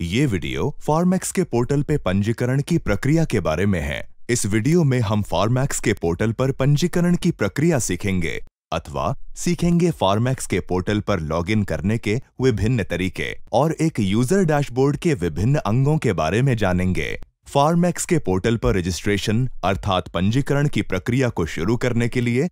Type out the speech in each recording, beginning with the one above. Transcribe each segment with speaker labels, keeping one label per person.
Speaker 1: ये वीडियो फार्मैक्स के पोर्टल पे पंजीकरण की प्रक्रिया के बारे में है इस वीडियो में हम फार्मैक्स के पोर्टल पर पंजीकरण की प्रक्रिया सीखेंगे अथवा सीखेंगे फार्मैक्स के पोर्टल पर लॉगिन करने के विभिन्न तरीके और एक यूजर डैशबोर्ड के विभिन्न अंगों के बारे में जानेंगे फार्मैक्स के पोर्टल पर रजिस्ट्रेशन अर्थात पंजीकरण की प्रक्रिया को शुरू करने के लिए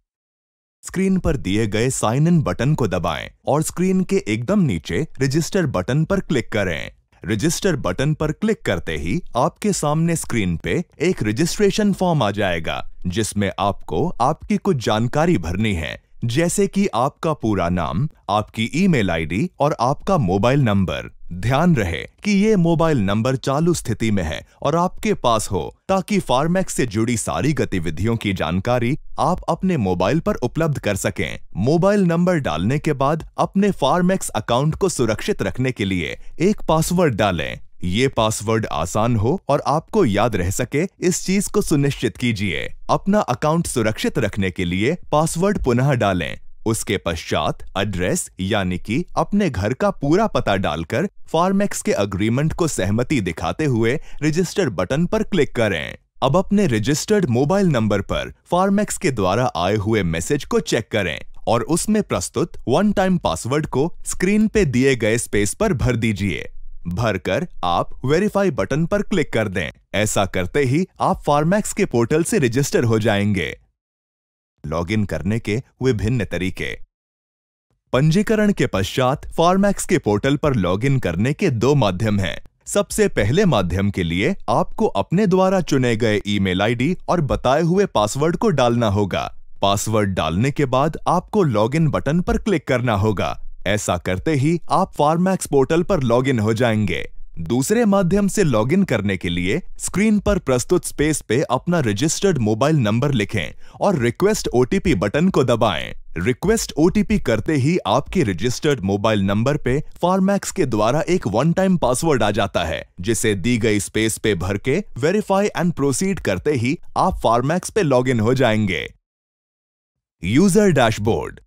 Speaker 1: स्क्रीन पर दिए गए साइन इन बटन को दबाएं और स्क्रीन के एकदम नीचे रजिस्टर बटन पर क्लिक करें रजिस्टर बटन पर क्लिक करते ही आपके सामने स्क्रीन पे एक रजिस्ट्रेशन फॉर्म आ जाएगा जिसमें आपको आपकी कुछ जानकारी भरनी है जैसे कि आपका पूरा नाम आपकी ईमेल आईडी और आपका मोबाइल नंबर ध्यान रहे कि ये मोबाइल नंबर चालू स्थिति में है और आपके पास हो ताकि फार्मेक्स से जुड़ी सारी गतिविधियों की जानकारी आप अपने मोबाइल पर उपलब्ध कर सकें मोबाइल नंबर डालने के बाद अपने फार्मेक्स अकाउंट को सुरक्षित रखने के लिए एक पासवर्ड डालें ये पासवर्ड आसान हो और आपको याद रह सके इस चीज को सुनिश्चित कीजिए अपना अकाउंट सुरक्षित रखने के लिए पासवर्ड पुनः डालें उसके पश्चात एड्रेस यानी कि अपने घर का पूरा पता डालकर फार्मेक्स के अग्रीमेंट को सहमति दिखाते हुए रजिस्टर बटन पर क्लिक करें अब अपने रजिस्टर्ड मोबाइल नंबर पर फार्मेक्स के द्वारा आए हुए मैसेज को चेक करें और उसमें प्रस्तुत वन टाइम पासवर्ड को स्क्रीन पे दिए गए स्पेस पर भर दीजिए भरकर आप वेरीफाई बटन पर क्लिक कर दें ऐसा करते ही आप फार्मेक्स के पोर्टल से रजिस्टर हो जाएंगे लॉगिन करने के विभिन्न तरीके पंजीकरण के पश्चात फार्मैक्स के पोर्टल पर लॉगिन करने के दो माध्यम हैं सबसे पहले माध्यम के लिए आपको अपने द्वारा चुने गए ईमेल आईडी और बताए हुए पासवर्ड को डालना होगा पासवर्ड डालने के बाद आपको लॉगिन बटन पर क्लिक करना होगा ऐसा करते ही आप फार्मैक्स पोर्टल पर लॉगिन हो जाएंगे दूसरे माध्यम से लॉगिन करने के लिए स्क्रीन पर प्रस्तुत स्पेस पे अपना रजिस्टर्ड मोबाइल नंबर लिखें और रिक्वेस्ट ओटीपी बटन को दबाएं। रिक्वेस्ट ओटीपी करते ही आपके रजिस्टर्ड मोबाइल नंबर पे फार्मैक्स के द्वारा एक वन टाइम पासवर्ड आ जाता है जिसे दी गई स्पेस पे भर के वेरीफाई एंड प्रोसीड करते ही आप फार्मैक्स पे लॉग हो जाएंगे यूजर डैशबोर्ड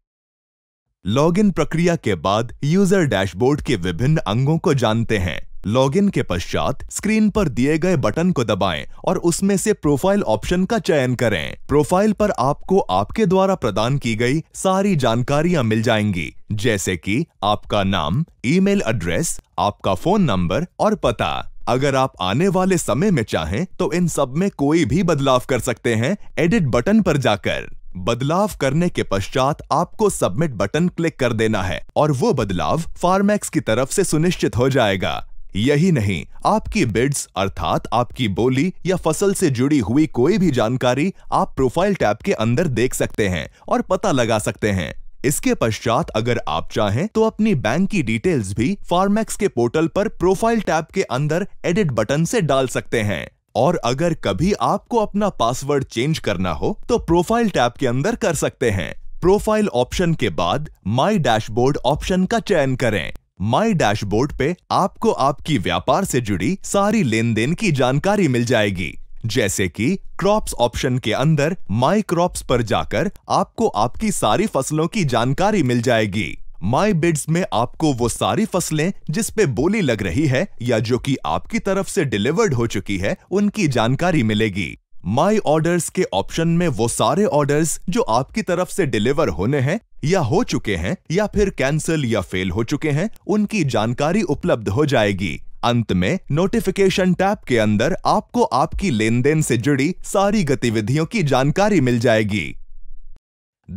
Speaker 1: लॉगिन प्रक्रिया के बाद यूजर डैशबोर्ड के विभिन्न अंगों को जानते हैं लॉगिन के पश्चात स्क्रीन पर दिए गए बटन को दबाएं और उसमें से प्रोफाइल ऑप्शन का चयन करें प्रोफाइल पर आपको आपके द्वारा प्रदान की गई सारी जानकारियां मिल जाएंगी जैसे कि आपका नाम ईमेल एड्रेस आपका फोन नंबर और पता अगर आप आने वाले समय में चाहें तो इन सब में कोई भी बदलाव कर सकते हैं एडिट बटन पर जाकर बदलाव करने के पश्चात आपको सबमिट बटन क्लिक कर देना है और वो बदलाव फार्मेक्स की तरफ से सुनिश्चित हो जाएगा यही नहीं आपकी बिड्स अर्थात आपकी बोली या फसल से जुड़ी हुई कोई भी जानकारी आप प्रोफाइल टैब के अंदर देख सकते हैं और पता लगा सकते हैं इसके पश्चात अगर आप चाहें तो अपनी बैंक की डिटेल्स भी फार्मेक्स के पोर्टल पर प्रोफाइल टैब के अंदर एडिट बटन से डाल सकते हैं और अगर कभी आपको अपना पासवर्ड चेंज करना हो तो प्रोफाइल टैब के अंदर कर सकते हैं प्रोफाइल ऑप्शन के बाद माई डैशबोर्ड ऑप्शन का चयन करें माई डैशबोर्ड पे आपको आपकी व्यापार से जुड़ी सारी लेन देन की जानकारी मिल जाएगी जैसे कि क्रॉप्स ऑप्शन के अंदर माई क्रॉप्स पर जाकर आपको आपकी सारी फसलों की जानकारी मिल जाएगी माई बिड्स में आपको वो सारी फसलें जिस पे बोली लग रही है या जो कि आपकी तरफ से डिलीवर्ड हो चुकी है उनकी जानकारी मिलेगी माई ऑर्डर्स के ऑप्शन में वो सारे ऑर्डर्स जो आपकी तरफ से डिलीवर होने हैं या हो चुके हैं या फिर कैंसिल या फेल हो चुके हैं उनकी जानकारी उपलब्ध हो जाएगी अंत में नोटिफिकेशन टैब के अंदर आपको आपकी लेन देन से जुड़ी सारी गतिविधियों की जानकारी मिल जाएगी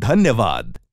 Speaker 1: धन्यवाद